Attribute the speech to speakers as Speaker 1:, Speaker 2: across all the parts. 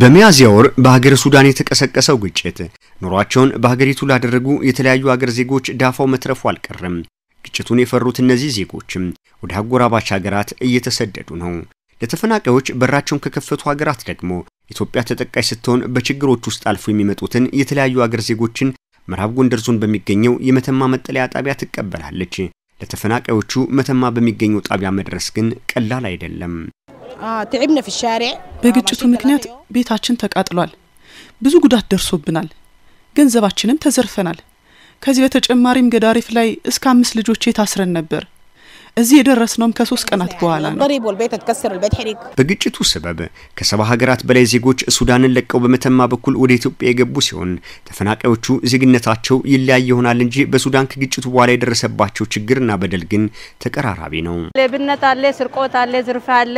Speaker 1: በሚያዝያ ወር በሀገረ ሱዳን የተቀሰቀሰው ግጭት ኑሯቸውን በሀገሪቱ ላደረጉ የተለያዩ ሀገር ዜጎች ዳፋው መትረፉ አልቀረም። ግጭቱን የፈሩት እነዚህ ዜጎችም ወደ አጎራባች ሀገራት እየተሰደዱ ነው። ለተፈናቃዮች በራቸውን ከከፈቱ ሀገራት ደግሞ ኢትዮጵያ ተጠቃሽ ስትሆን በችግሮች ውስጥ አልፎ የሚመጡትን የተለያዩ ሀገር ዜጎችን ምዕራብ ጎንደር ዞን በሚገኘው የመተማ መጠለያ ጣቢያ ትቀበላለች። ለተፈናቃዮቹ መተማ በሚገኘው ጣቢያ መድረስ ግን ቀላል አይደለም። በግጭቱ ምክንያት ቤታችን ተቃጥሏል። ብዙ ጉዳት ደርሶብናል። ገንዘባችንም ተዘርፈናል። ከዚህ በተጨማሪም ገዳሪፍ ላይ እስከ አምስት ልጆቼ ታስረን ነበር። እዚህ የደረስነውም ከሶስት ቀናት በኋላ ነው። በግጭቱ ሰበብ ከሰባ ሀገራት በላይ ዜጎች ሱዳንን ለቀው በመተማ በኩል ወደ ኢትዮጵያ የገቡ ሲሆን ተፈናቃዮቹ ዜግነታቸው ይለያይ ይሆናል እንጂ በሱዳን ከግጭቱ በኋላ የደረሰባቸው ችግርና በደል ግን ተቀራራቢ ነው። ሌብነት አለ፣ ስርቆት አለ፣ ዝርፋ አለ።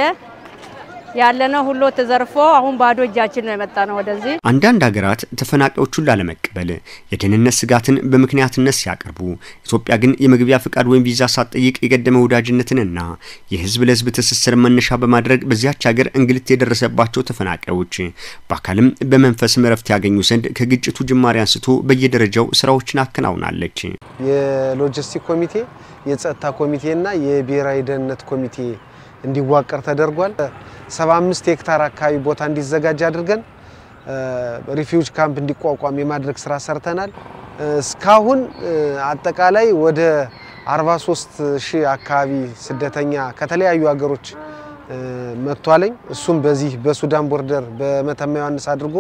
Speaker 1: ያለነው ሁሉ ተዘርፎ አሁን ባዶ እጃችን ነው የመጣ ነው ወደዚህ። አንዳንድ ሀገራት ተፈናቃዮቹን ላለመቀበል የደህንነት ስጋትን በምክንያትነት ሲያቀርቡ፣ ኢትዮጵያ ግን የመግቢያ ፍቃድ ወይም ቪዛ ሳትጠይቅ የቀደመ ወዳጅነትንና የህዝብ ለህዝብ ትስስር መነሻ በማድረግ በዚያች ሀገር እንግልት የደረሰባቸው ተፈናቃዮች በአካልም በመንፈስም እረፍት ያገኙ ዘንድ ከግጭቱ ጅማሬ አንስቶ በየደረጃው ስራዎችን አከናውናለች።
Speaker 2: የሎጂስቲክ ኮሚቴ፣ የጸጥታ ኮሚቴና የብሔራዊ ደህንነት ኮሚቴ እንዲዋቀር ተደርጓል። 75 ሄክታር አካባቢ ቦታ እንዲዘጋጅ አድርገን ሪፊውጅ ካምፕ እንዲቋቋም የማድረግ ስራ ሰርተናል። እስካሁን አጠቃላይ ወደ 43 ሺህ አካባቢ ስደተኛ ከተለያዩ ሀገሮች መጥቷለኝ። እሱም በዚህ በሱዳን ቦርደር በመተማ ዮሐንስ አድርጎ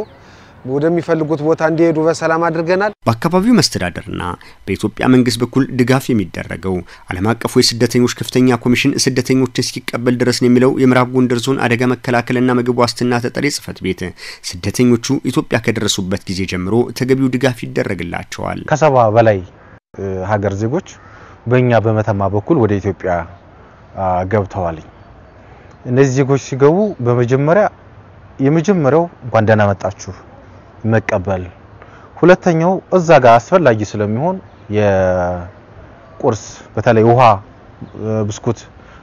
Speaker 2: ወደሚፈልጉት ቦታ እንዲሄዱ በሰላም አድርገናል።
Speaker 1: በአካባቢው መስተዳደርና በኢትዮጵያ መንግስት በኩል ድጋፍ የሚደረገው ዓለም አቀፉ የስደተኞች ከፍተኛ ኮሚሽን ስደተኞችን እስኪቀበል ድረስ ነው የሚለው የምዕራብ ጎንደር ዞን አደጋ መከላከልና ምግብ ዋስትና ተጠሪ ጽህፈት ቤት ስደተኞቹ ኢትዮጵያ ከደረሱበት ጊዜ ጀምሮ ተገቢው
Speaker 2: ድጋፍ ይደረግላቸዋል። ከሰባ በላይ ሀገር ዜጎች በእኛ በመተማ በኩል ወደ ኢትዮጵያ ገብተዋል። እነዚህ ዜጎች ሲገቡ በመጀመሪያ የመጀመሪያው እንኳን ደህና መጣችሁ መቀበል። ሁለተኛው እዛ ጋር አስፈላጊ ስለሚሆን የቁርስ በተለይ ውሃ፣ ብስኩት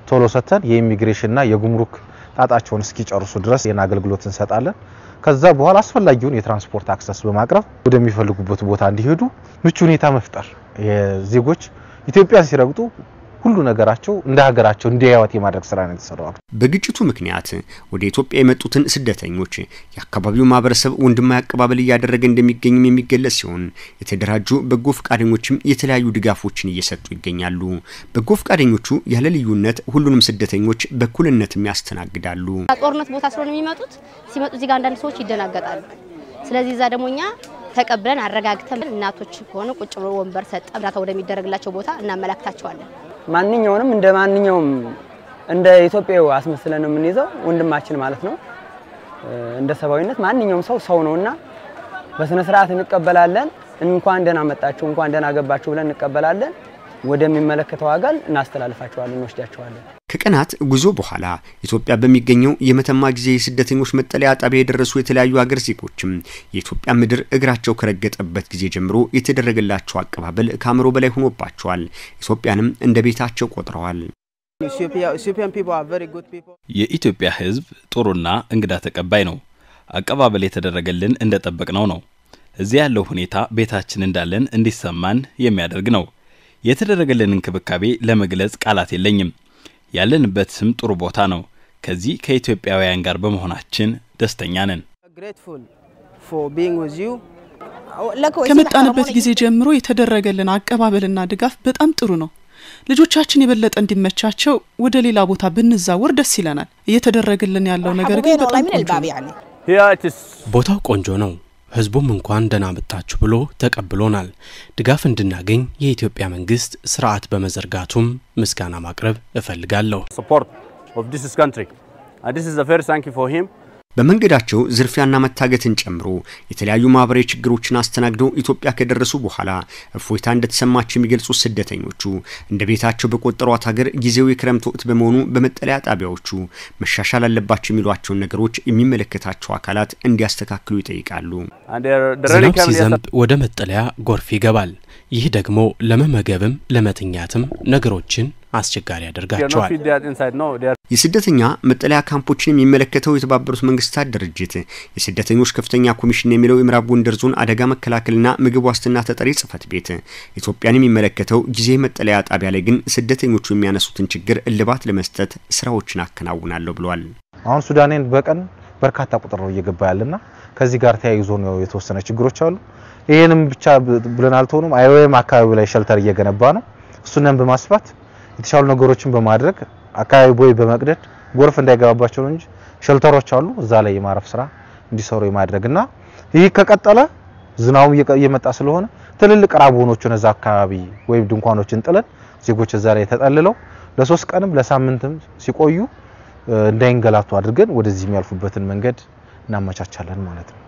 Speaker 2: ቶሎ ሰጥተን የኢሚግሬሽንና የጉምሩክ ጣጣቸውን እስኪጨርሱ ድረስ ይህን አገልግሎት እንሰጣለን። ከዛ በኋላ አስፈላጊውን የትራንስፖርት አክሰስ በማቅረብ ወደሚፈልጉበት ቦታ እንዲሄዱ ምቹ ሁኔታ መፍጠር የዜጎች ኢትዮጵያን ሲረግጡ ሁሉ ነገራቸው እንደ ሀገራቸው እንደ ህይወት የማድረግ ስራ ነው የተሰራው። በግጭቱ ምክንያት ወደ
Speaker 1: ኢትዮጵያ የመጡትን ስደተኞች የአካባቢው ማህበረሰብ ወንድማዊ አቀባበል እያደረገ እንደሚገኝም የሚገለጽ ሲሆን የተደራጁ በጎ ፈቃደኞችም የተለያዩ ድጋፎችን እየሰጡ ይገኛሉ። በጎ ፈቃደኞቹ ያለ ልዩነት ሁሉንም ስደተኞች በኩልነትም ያስተናግዳሉ። ጦርነት ቦታ ስለሆነ የሚመጡት ሲመጡ እዚህ ጋር አንዳንድ ሰዎች ይደናገጣሉ። ስለዚህ እዛ ደግሞ እኛ ተቀብለን አረጋግተን እናቶች ከሆነ ቁጭ ብሎ ወንበር ሰጠ እርዳታ ወደሚደረግላቸው ቦታ እናመላክታቸዋለን። ማንኛውንም እንደ ማንኛውም እንደ ኢትዮጵያዊ አስመስለን ነው የምንይዘው ወንድማችን ማለት ነው። እንደ ሰብአዊነት ማንኛውም ሰው ሰው ነውና በስነ ስርዓት እንቀበላለን። እንኳን ደህና መጣችሁ፣ እንኳን ደህና ገባችሁ ብለን እንቀበላለን። ወደሚመለከተው አካል እናስተላልፋቸዋለን፣ እንወስዳቸዋለን። ከቀናት ጉዞ በኋላ ኢትዮጵያ በሚገኘው የመተማ ጊዜ የስደተኞች መጠለያ ጣቢያ የደረሱ የተለያዩ ሀገር ዜጎችም የኢትዮጵያ ምድር እግራቸው ከረገጠበት ጊዜ ጀምሮ የተደረገላቸው አቀባበል ከአእምሮ በላይ ሆኖባቸዋል። ኢትዮጵያንም እንደ ቤታቸው ቆጥረዋል። የኢትዮጵያ ሕዝብ ጥሩና እንግዳ ተቀባይ ነው። አቀባበል የተደረገልን እንደ ጠበቅነው ነው። እዚህ ያለው ሁኔታ ቤታችን እንዳለን እንዲሰማን የሚያደርግ ነው። የተደረገልን እንክብካቤ ለመግለጽ ቃላት የለኝም። ያለንበት ስም ጥሩ ቦታ ነው። ከዚህ ከኢትዮጵያውያን ጋር በመሆናችን ደስተኛ ነን።
Speaker 2: ከመጣንበት ጊዜ
Speaker 1: ጀምሮ የተደረገልን አቀባበልና ድጋፍ በጣም ጥሩ ነው። ልጆቻችን የበለጠ እንዲመቻቸው ወደ ሌላ ቦታ ብንዛወር ደስ ይለናል። እየተደረገልን ያለው ነገር ግን በጣም ቆንጆ ነው። ቦታው ቆንጆ ነው። ህዝቡም እንኳን ደህና መጣችሁ ብሎ ተቀብሎናል። ድጋፍ እንድናገኝ የኢትዮጵያ መንግስት ስርዓት በመዘርጋቱም ምስጋና ማቅረብ እፈልጋለሁ። በመንገዳቸው ዝርፊያና መታገትን ጨምሮ የተለያዩ ማህበራዊ ችግሮችን አስተናግደው ኢትዮጵያ ከደረሱ በኋላ እፎይታ እንደተሰማቸው የሚገልጹት ስደተኞቹ እንደ ቤታቸው በቆጠሯት ሀገር ጊዜው የክረምት ወቅት በመሆኑ በመጠለያ ጣቢያዎቹ መሻሻል አለባቸው የሚሏቸውን ነገሮች የሚመለከታቸው አካላት እንዲያስተካክሉ ይጠይቃሉ። ዝናብ ሲዘንብ ወደ መጠለያ ጎርፍ ይገባል። ይህ ደግሞ ለመመገብም ለመተኛትም ነገሮችን አስቸጋሪ ያደርጋቸዋል። የስደተኛ መጠለያ ካምፖችን የሚመለከተው የተባበሩት መንግስታት ድርጅት የስደተኞች ከፍተኛ ኮሚሽን የሚለው የምዕራብ ጎንደር ዞን አደጋ መከላከልና ምግብ ዋስትና ተጠሪ ጽህፈት ቤት ኢትዮጵያን የሚመለከተው ጊዜ መጠለያ ጣቢያ ላይ ግን ስደተኞቹ የሚያነሱትን ችግር እልባት ለመስጠት ስራዎችን አከናውናለሁ ብሏል።
Speaker 2: አሁን ሱዳኔን በቀን በርካታ ቁጥር ነው እየገባ ያለና ከዚህ ጋር ተያይዞ ነው የተወሰነ ችግሮች አሉ። ይህንም ብቻ ብለን አልተሆኑም። አይወይም አካባቢ ላይ ሸልተር እየገነባ ነው። እሱንም በማስፋት የተሻሉ ነገሮችን በማድረግ አካባቢ ቦይ በመቅደድ ጎርፍ እንዳይገባባቸው እንጂ ሸልተሮች አሉ እዛ ላይ የማረፍ ስራ እንዲሰሩ የማድረግና ይህ ከቀጠለ ዝናቡ እየመጣ ስለሆነ ትልልቅ ራቦኖችን እዛ አካባቢ ወይም ድንኳኖችን ጥለን ዜጎች እዛ ላይ ተጠልለው ለሶስት ቀንም ለሳምንትም ሲቆዩ እንዳይንገላቱ አድርገን ወደዚህ የሚያልፉበትን መንገድ እናመቻቻለን ማለት ነው።